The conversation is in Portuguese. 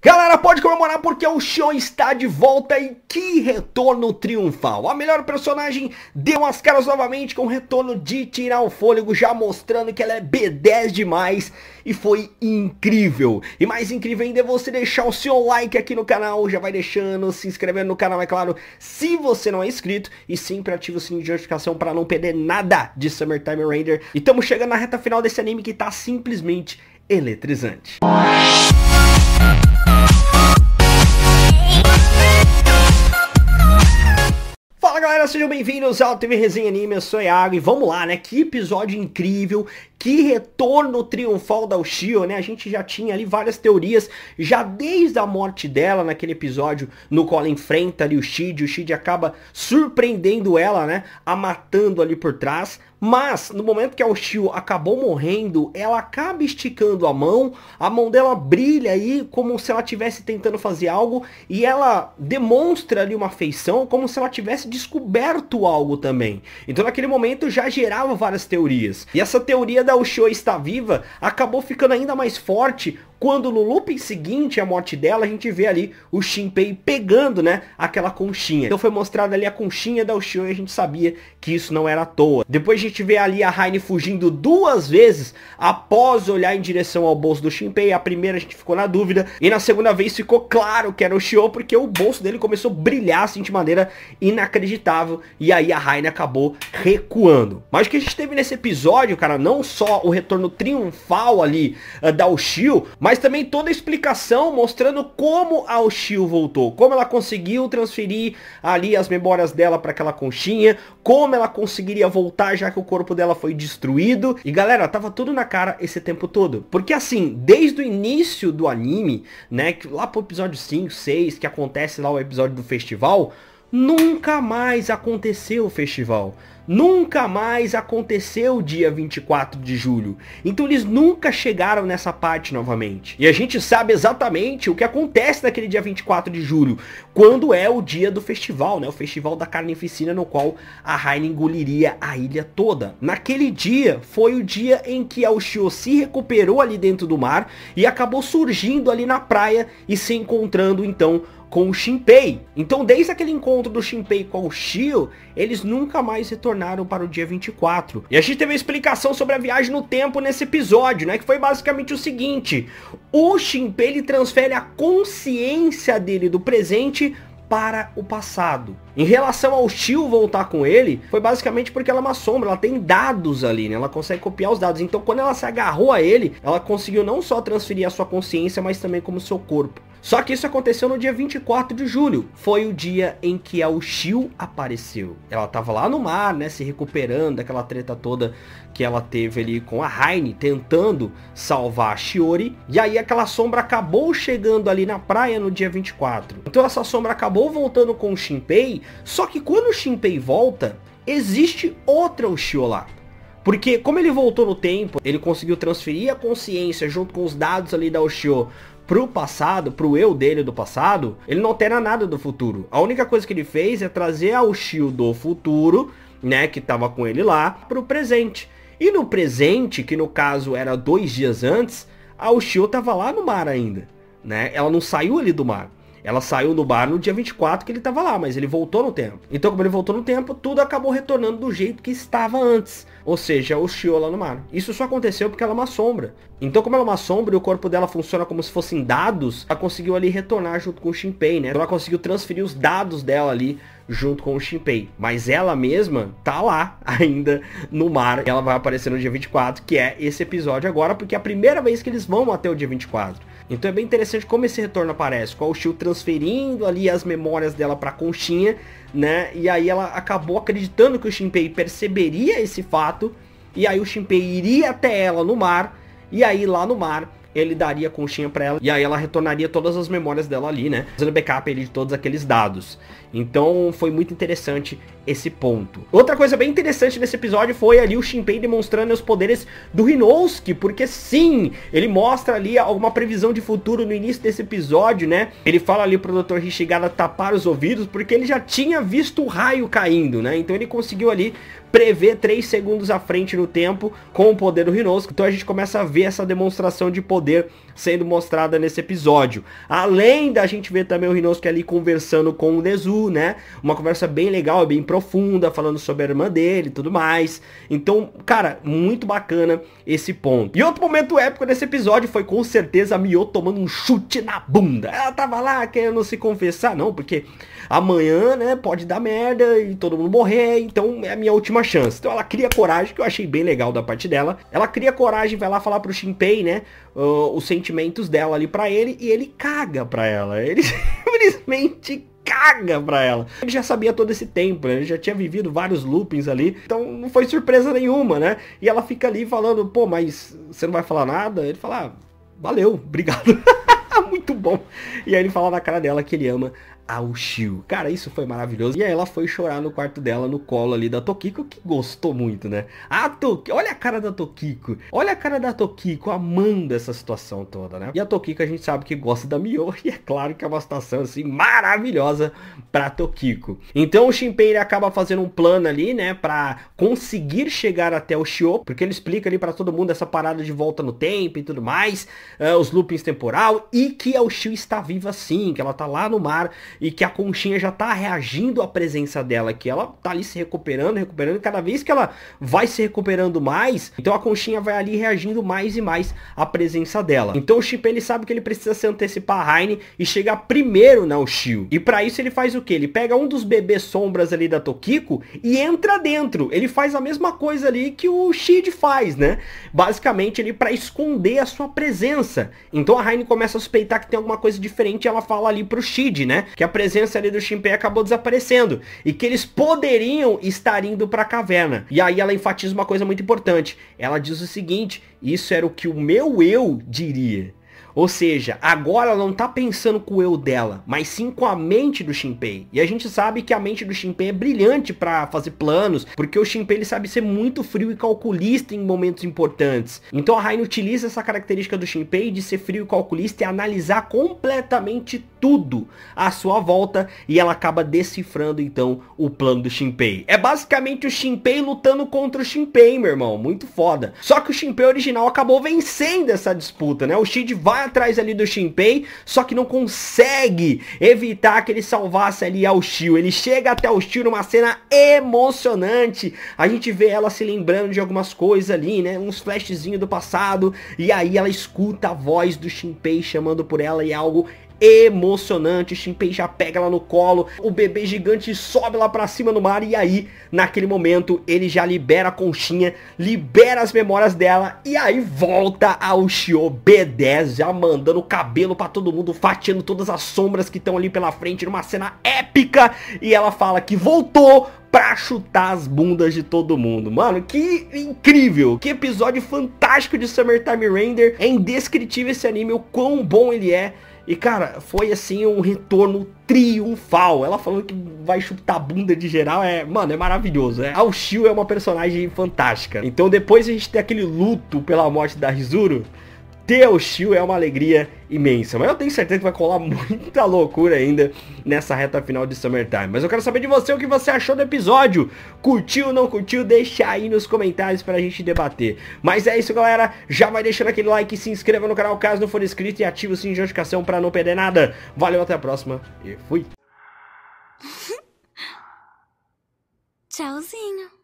Galera, pode comemorar porque o Xion está de volta e que retorno triunfal. A melhor personagem deu as caras novamente com o retorno de tirar o fôlego, já mostrando que ela é B10 demais e foi incrível. E mais incrível ainda é você deixar o seu like aqui no canal, já vai deixando, se inscrevendo no canal, é claro, se você não é inscrito e sempre ativa o sininho de notificação para não perder nada de Summertime Render. E estamos chegando na reta final desse anime que está simplesmente eletrizante. Música Fala galera, sejam bem-vindos ao TV Resenha Anime, eu sou Iago e vamos lá, né? Que episódio incrível, que retorno triunfal da Ushio, né? A gente já tinha ali várias teorias, já desde a morte dela, naquele episódio no qual ela enfrenta ali o Shid, o Shid acaba surpreendendo ela, né? A matando ali por trás. Mas, no momento que a Ushio acabou morrendo, ela acaba esticando a mão, a mão dela brilha aí, como se ela estivesse tentando fazer algo, e ela demonstra ali uma afeição, como se ela tivesse descoberto algo também. Então, naquele momento, já gerava várias teorias. E essa teoria da show está viva acabou ficando ainda mais forte quando no looping seguinte, a morte dela, a gente vê ali o Shinpei pegando, né, aquela conchinha. Então foi mostrada ali a conchinha da Ushio e a gente sabia que isso não era à toa. Depois a gente vê ali a rain fugindo duas vezes após olhar em direção ao bolso do Shinpei. A primeira a gente ficou na dúvida e na segunda vez ficou claro que era o Shio porque o bolso dele começou a brilhar assim de maneira inacreditável e aí a rain acabou recuando. Mas o que a gente teve nesse episódio, cara, não só o retorno triunfal ali uh, da Ushio, mas mas também toda a explicação mostrando como a Oshio voltou, como ela conseguiu transferir ali as memórias dela para aquela conchinha, como ela conseguiria voltar já que o corpo dela foi destruído. E galera, tava tudo na cara esse tempo todo. Porque assim, desde o início do anime, né, lá pro episódio 5, 6, que acontece lá o episódio do festival, Nunca mais aconteceu o festival. Nunca mais aconteceu o dia 24 de julho. Então eles nunca chegaram nessa parte novamente. E a gente sabe exatamente o que acontece naquele dia 24 de julho, quando é o dia do festival, né? O festival da carnificina no qual a Rainha engoliria a ilha toda. Naquele dia foi o dia em que Alchio se recuperou ali dentro do mar e acabou surgindo ali na praia e se encontrando então com o Shinpei. Então, desde aquele encontro do Shinpei com o Shio, eles nunca mais retornaram para o dia 24. E a gente teve uma explicação sobre a viagem no tempo nesse episódio, né? Que foi basicamente o seguinte: o Shinpei ele transfere a consciência dele do presente para o passado. Em relação ao Shio voltar com ele, foi basicamente porque ela é uma sombra, ela tem dados ali, né? Ela consegue copiar os dados. Então, quando ela se agarrou a ele, ela conseguiu não só transferir a sua consciência, mas também como seu corpo. Só que isso aconteceu no dia 24 de julho. Foi o dia em que a Ushio apareceu. Ela estava lá no mar, né? Se recuperando daquela treta toda que ela teve ali com a Raine, tentando salvar a Shiori. E aí aquela sombra acabou chegando ali na praia no dia 24. Então essa sombra acabou voltando com o Shinpei. Só que quando o Shinpei volta, existe outra Ushio lá. Porque como ele voltou no tempo, ele conseguiu transferir a consciência junto com os dados ali da Oshio pro passado, pro eu dele do passado, ele não altera nada do futuro. A única coisa que ele fez é trazer ao Shio do futuro, né, que tava com ele lá, pro presente. E no presente, que no caso era dois dias antes, a Ushio tava lá no mar ainda, né? Ela não saiu ali do mar. Ela saiu do bar no dia 24 que ele estava lá, mas ele voltou no tempo. Então, como ele voltou no tempo, tudo acabou retornando do jeito que estava antes. Ou seja, osciou lá no mar. Isso só aconteceu porque ela é uma sombra. Então, como ela é uma sombra e o corpo dela funciona como se fossem dados, ela conseguiu ali retornar junto com o Shinpei, né? Então, ela conseguiu transferir os dados dela ali junto com o Shinpei. Mas ela mesma tá lá ainda no mar. Ela vai aparecer no dia 24, que é esse episódio agora, porque é a primeira vez que eles vão até o dia 24. Então é bem interessante como esse retorno aparece, com a Ushio transferindo ali as memórias dela pra Conchinha, né? E aí ela acabou acreditando que o Shinpei perceberia esse fato, e aí o Shinpei iria até ela no mar, e aí lá no mar ele daria a conchinha para ela e aí ela retornaria todas as memórias dela ali, né? Fazendo backup ali de todos aqueles dados. Então foi muito interessante esse ponto. Outra coisa bem interessante nesse episódio foi ali o Shinpei demonstrando os poderes do Rinouski, porque sim, ele mostra ali alguma previsão de futuro no início desse episódio, né? Ele fala ali pro Dr. Hishigata tapar os ouvidos, porque ele já tinha visto o raio caindo, né? Então ele conseguiu ali prever 3 segundos à frente no tempo com o poder do Rinouski. Então a gente começa a ver essa demonstração de poder poder sendo mostrada nesse episódio. Além da gente ver também o Rinosuke é ali conversando com o Nezu, né? Uma conversa bem legal, bem profunda, falando sobre a irmã dele e tudo mais. Então, cara, muito bacana esse ponto. E outro momento épico desse episódio foi com certeza a Mio tomando um chute na bunda. Ela tava lá querendo se confessar, não, porque amanhã, né, pode dar merda e todo mundo morrer, então é a minha última chance. Então ela cria coragem, que eu achei bem legal da parte dela. Ela cria coragem, vai lá falar pro Shinpei, né, uh, os sentimentos dela ali para ele e ele caga para ela. Ele simplesmente caga pra ela. Ele já sabia todo esse tempo, né? ele já tinha vivido vários loopings ali, então não foi surpresa nenhuma, né? E ela fica ali falando, pô, mas você não vai falar nada? Ele fala, ah, valeu, obrigado. Muito bom. E aí ele fala na cara dela que ele ama ao Shio. Cara, isso foi maravilhoso. E aí ela foi chorar no quarto dela, no colo ali da Tokiko, que gostou muito, né? A Tokiko, olha a cara da Tokiko. Olha a cara da Tokiko amando essa situação toda, né? E a Tokiko a gente sabe que gosta da Mio, e é claro que é uma situação assim maravilhosa pra Tokiko. Então o Shinpei ele acaba fazendo um plano ali, né, pra conseguir chegar até o Shio, porque ele explica ali para todo mundo essa parada de volta no tempo e tudo mais, uh, os loopings temporal, e que a Shio está viva sim, que ela tá lá no mar e que a conchinha já tá reagindo à presença dela, que ela tá ali se recuperando, recuperando, e cada vez que ela vai se recuperando mais, então a conchinha vai ali reagindo mais e mais à presença dela. Então o Chip ele sabe que ele precisa se antecipar a Heine e chegar primeiro na Ushio. E para isso ele faz o que? Ele pega um dos bebês sombras ali da Tokiko e entra dentro. Ele faz a mesma coisa ali que o Shid faz, né? Basicamente ele para esconder a sua presença. Então a Heine começa a suspeitar que tem alguma coisa diferente e ela fala ali pro Shid, né? Que a presença ali do Shinpei acabou desaparecendo e que eles poderiam estar indo para a caverna. E aí ela enfatiza uma coisa muito importante. Ela diz o seguinte: isso era o que o meu eu diria. Ou seja, agora ela não está pensando com o eu dela, mas sim com a mente do Shinpei. E a gente sabe que a mente do Shinpei é brilhante para fazer planos, porque o Shinpei ele sabe ser muito frio e calculista em momentos importantes. Então a Rain utiliza essa característica do Shinpei de ser frio e calculista e analisar completamente tudo à sua volta e ela acaba decifrando então o plano do Shinpei. É basicamente o Shinpei lutando contra o Shinpei, meu irmão, muito foda. Só que o Shinpei original acabou vencendo essa disputa, né? O Shid vai atrás ali do Shinpei, só que não consegue evitar que ele salvasse ali ao Shio. Ele chega até o Shio numa cena emocionante. A gente vê ela se lembrando de algumas coisas ali, né? Uns flashzinhos do passado. E aí ela escuta a voz do Shinpei chamando por ela e é algo emocionante. Shinpei já pega ela no colo, o bebê gigante sobe lá para cima no mar e aí, naquele momento, ele já libera a conchinha, libera as memórias dela e aí volta ao Shio B10, já mandando cabelo para todo mundo, fatiando todas as sombras que estão ali pela frente numa cena épica e ela fala que voltou pra chutar as bundas de todo mundo. Mano, que incrível! Que episódio fantástico de Summertime Render. É indescritível esse anime, o quão bom ele é. E, cara, foi assim um retorno triunfal. Ela falando que vai chutar a bunda de geral é, mano, é maravilhoso. É. A Ushio é uma personagem fantástica. Então depois a gente tem aquele luto pela morte da Rizuru ter o é uma alegria imensa. Mas eu tenho certeza que vai colar muita loucura ainda nessa reta final de Summertime. Mas eu quero saber de você o que você achou do episódio. Curtiu, não curtiu? Deixa aí nos comentários pra gente debater. Mas é isso, galera. Já vai deixando aquele like, se inscreva no canal caso não for inscrito e ativa o sininho de notificação pra não perder nada. Valeu, até a próxima e fui! Tchauzinho!